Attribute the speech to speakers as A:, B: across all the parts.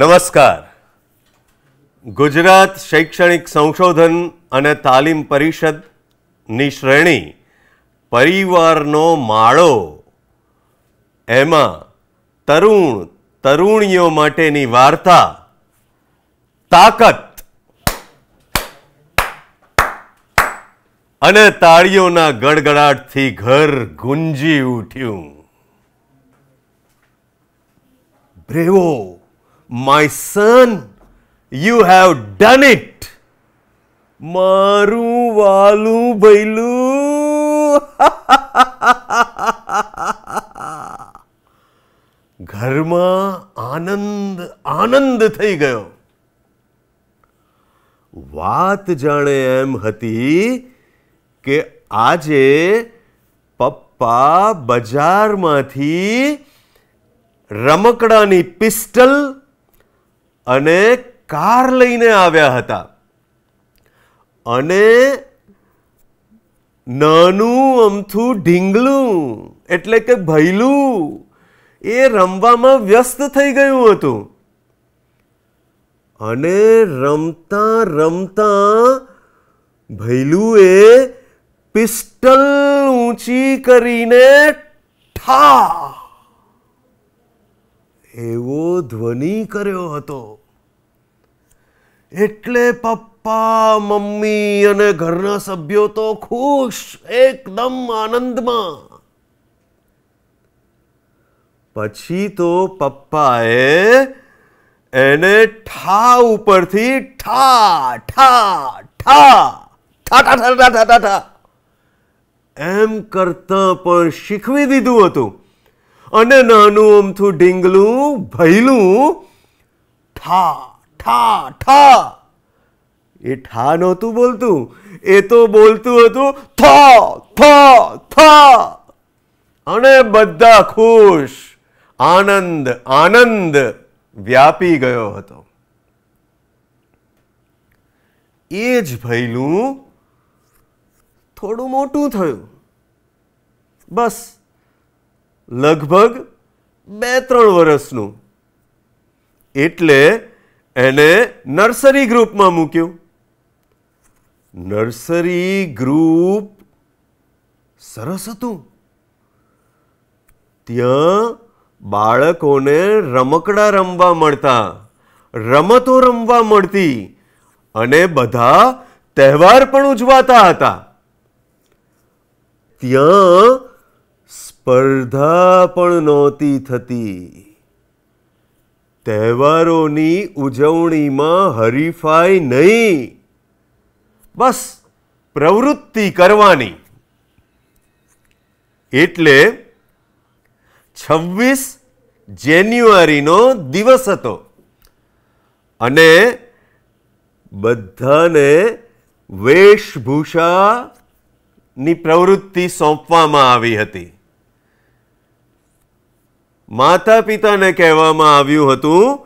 A: નમસ્કાર ગુજરાત શૈક્ષણિક સંશોધન અને તાલીમ પરિષદની શ્રેણી પરિવારનો માળો એમાં તરુણ તરુણીઓ માટેની વાર્તા તાકાત અને તાળીઓના ગડગડાટથી ઘર ગુંજી ઉઠ્યું bravo my son you have done it. મારું વાલું ભૈલું ઘરમાં આનંદ આનંદ થઈ ગયો વાત જાણે એમ હતી કે આજે પપ્પા બજારમાંથી રમકડાની પિસ્ટલ અને કાર લઈને આવ્યા હતા અને નાનું અમથું ઢીંગલું એટલે કે ભૈલું એ રમવામાં વ્યસ્ત થઈ ગયું હતું અને રમતા રમતા ભૈલુએ પિસ્ટલ ઊંચી કરીને ઠા એવો ધ્વનિ કર્યો હતો એટલે પપ્પા મમ્મી અને ઘરના સભ્યો તો ખુશ એકદમ આનંદમાં પછી તો પપ્પાએ એને ઠા ઉપરથી ઠા ઠા ઠા ઠા ઠા ઠા ઠા ઠા ઠા એમ કરતાં પણ શીખવી દીધું હતું અને નાનું અમથું ઢીંગલું ભૈલું ઠા ઠા ઠા એ ઠા નહોતું બોલતું એ તો બોલતું હતું થા થા થા અને બધા ખુશ આનંદ આનંદ વ્યાપી ગયો હતો એ જ ભૈલું થોડું મોટું થયું બસ લગભગ બે ત્રણ વર્ષનું એટલે એને નર્સરી ગ્રુપમાં મૂક્યું નર્સરી ગ્રુપ સરસ હતું ત્યાં બાળકોને રમકડા રમવા મળતા રમતો રમવા મળતી અને બધા તહેવાર પણ ઉજવાતા હતા ત્યાં સ્પર્ધા પણ નહોતી થતી તહેવારોની ઉજવણીમાં હરીફાઈ નહીં બસ પ્રવૃત્તિ કરવાની એટલે છવ્વીસ જાન્યુઆરીનો દિવસ હતો અને બધાને વેશભૂષાની પ્રવૃત્તિ સોંપવામાં આવી હતી માતા પિતાને કહેવામાં આવ્યું હતું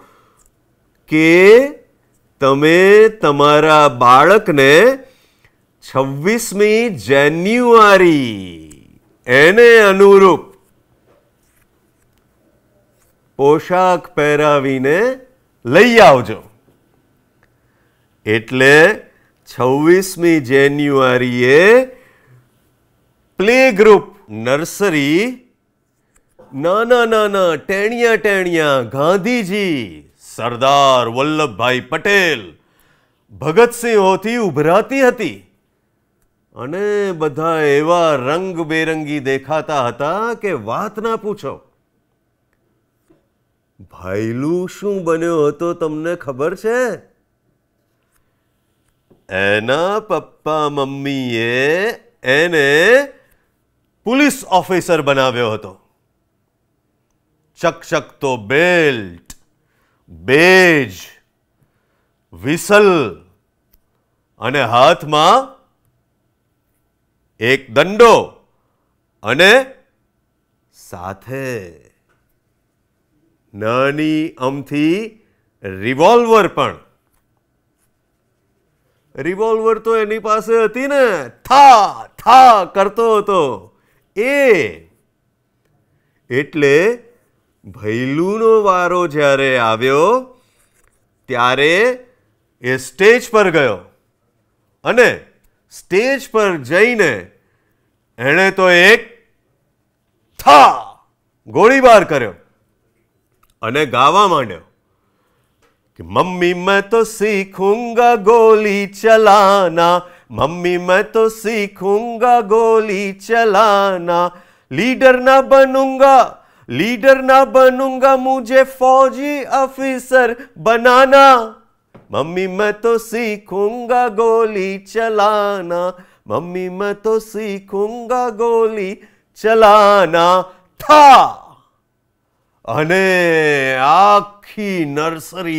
A: કે તમે તમારા બાળકને છવ્વીસમી જાન્યુઆરી એને અનુરૂપ પોશાક પહેરાવીને લઈ આવજો એટલે છવ્વીસમી જાન્યુઆરીએ પ્લે ગ્રુપ નર્સરી નાના નાના ટેણિયા ટેણિયા ગાંધીજી સરદાર વલ્લભભાઈ પટેલ ભગતસિંહોથી ઉભરાતી હતી અને બધા એવા રંગબેરંગી દેખાતા હતા કે વાત ના પૂછો ભાઈલું શું બન્યો હતો તમને ખબર છે એના પપ્પા મમ્મીએ એને પોલીસ ઓફિસર બનાવ્યો હતો શક શક તો બેલ્ટ બેજ વિસલ અને હાથમાં એક દંડો અને સાથે નાની અમથી રિવોલ્વર પણ રિવોલ્વર તો એની પાસે હતી ને થા થા કરતો હતો એ એટલે ભૈલુનો વારો જ્યારે આવ્યો ત્યારે એ સ્ટેજ પર ગયો અને સ્ટેજ પર જઈને એણે તો એક થા ગોળીબાર કર્યો અને ગાવા માંડ્યો कि मम्मी मैं तो सीखूंगा गोली चलाना मम्मी मैं तो सीखूंगा ગોલી चलाना लीडर ना બનુંગા लीडर ना बनूंगा मुझे फौजी अफिसर बनाना मम्मी मैं तो सीखूंगा गोली चलाना मम्मी मैं तो सीखूंगा गोली चलाना था अने आखी नर्सरी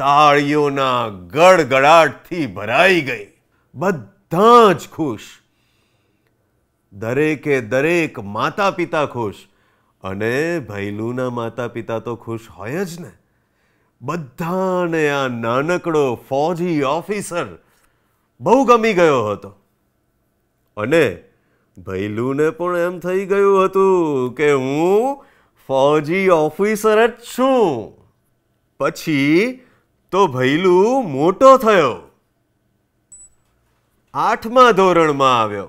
A: તાળીઓના ગડગડાટથી ભરાઈ भराई गई જ ખુશ દરેકે દરેક માતા પિતા ખુશ અને ભૈલુના માતા પિતા તો ખુશ હોય જ ને બધાને આ નાનકડો ફોજી ઓફિસર બહુ ગમી ગયો હતો અને ભૈલુને પણ એમ થઈ ગયું હતું કે હું ફોજી ઓફિસર જ છું પછી તો ભૈલુ મોટો થયો આઠમા ધોરણમાં આવ્યો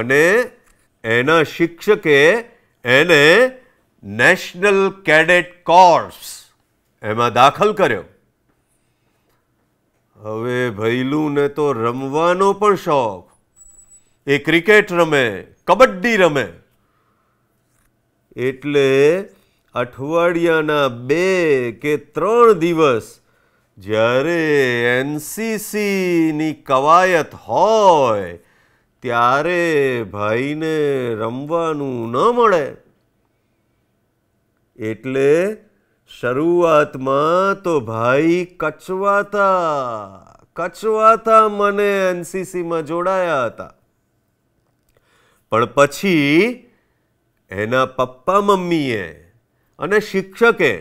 A: અને એના શિક્ષકે એને નેશનલ કેડેટ કોર્પ્સ એમાં દાખલ કર્યો હવે ભૈલુને તો રમવાનો પણ શોખ એ ક્રિકેટ રમે કબડ્ડી રમે એટલે અઠવાડિયાના બે કે ત્રણ દિવસ જ્યારે એનસીસીની કવાયત હોય ત્યારે ભાઈને રમવાનું ન મળે એટલે શરૂઆતમાં તો ભાઈ કચવાતા કચવાતા મને એનસીસીમાં જોડાયા હતા પણ પછી એના પપ્પા મમ્મીએ અને શિક્ષકે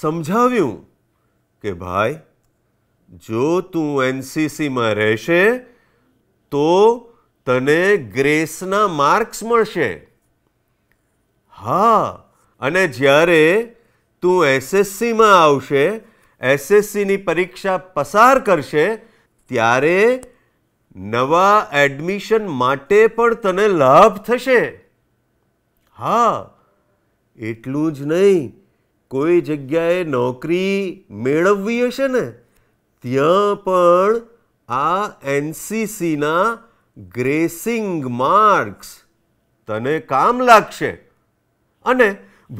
A: સમજાવ્યું કે ભાઈ જો તું એનસીસીમાં રહેશે તો તને ગ્રેસના માર્ક્સ મળશે હા અને જ્યારે તું એસએસસીમાં આવશે એસએસસીની પરીક્ષા પસાર કરશે ત્યારે નવા એડમિશન માટે પણ તને લાભ થશે હા એટલું જ નહીં કોઈ જગ્યાએ નોકરી મેળવવી હશે ને ત્યાં પણ આ એનસીસીના ગ્રેસિંગ માર્ક્સ તને કામ લાગશે અને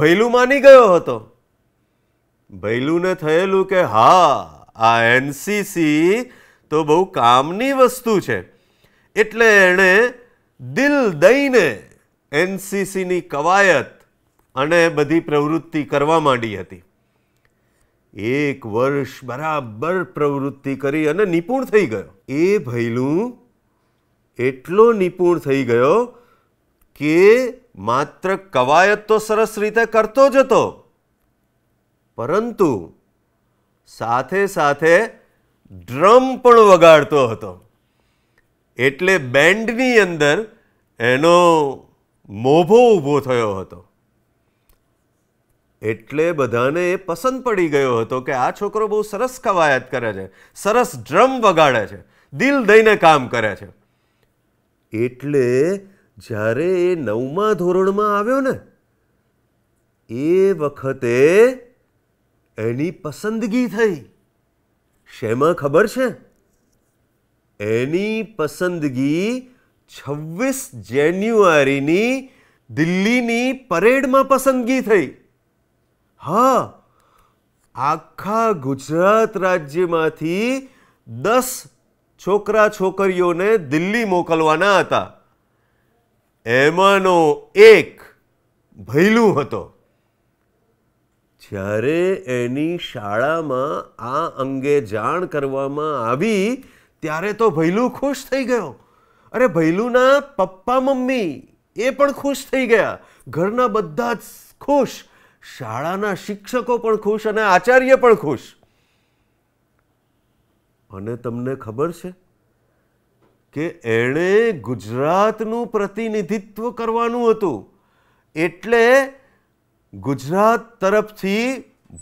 A: ભૈલું માની ગયો હતો ભૈલુને થયેલું કે હા આ એનસીસી તો બહુ કામની વસ્તુ છે એટલે એણે દિલ દઈને એનસીસીની કવાયત અને બધી પ્રવૃત્તિ કરવા માંડી હતી એક વર્ષ બરાબર પ્રવૃત્તિ કરી અને નિપુણ થઈ ગયો એ ભૈલું એટલો નિપુણ થઈ ગયો કે માત્ર કવાયત તો સરસ રીતે કરતો જ હતો પરંતુ સાથે સાથે ડ્રમ પણ વગાડતો હતો એટલે બેન્ડની અંદર એનો મોભો ઊભો થયો હતો એટલે બધાને એ પસંદ પડી ગયો હતો કે આ છોકરો બહુ સરસ કવાયત કરે છે સરસ ડ્રમ વગાડે છે દિલ દઈને કામ કરે છે એટલે જ્યારે એ નવમા ધોરણમાં આવ્યો ને એ વખતે એની પસંદગી થઈ શેમાં ખબર છે એની પસંદગી છવ્વીસ જાન્યુઆરીની દિલ્હીની પરેડમાં પસંદગી થઈ હા આખા ગુજરાત રાજ્યમાંથી દસ છોકરા છોકરીઓને દિલ્હી મોકલવાના હતા એમાંનો એક ભૈલું હતો જ્યારે એની શાળામાં આ અંગે જાણ કરવામાં આવી ત્યારે તો ભૈલું ખુશ થઈ ગયો અરે ભૈલુના પપ્પા મમ્મી એ પણ ખુશ થઈ ગયા ઘરના બધા જ ખુશ શાળાના શિક્ષકો પણ ખુશ અને આચાર્ય પણ ખુશ અને તમને ખબર છે કે એણે ગુજરાતનું પ્રતિનિધિત્વ કરવાનું હતું એટલે ગુજરાત તરફથી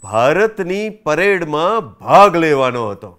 A: ભારતની પરેડમાં ભાગ લેવાનો હતો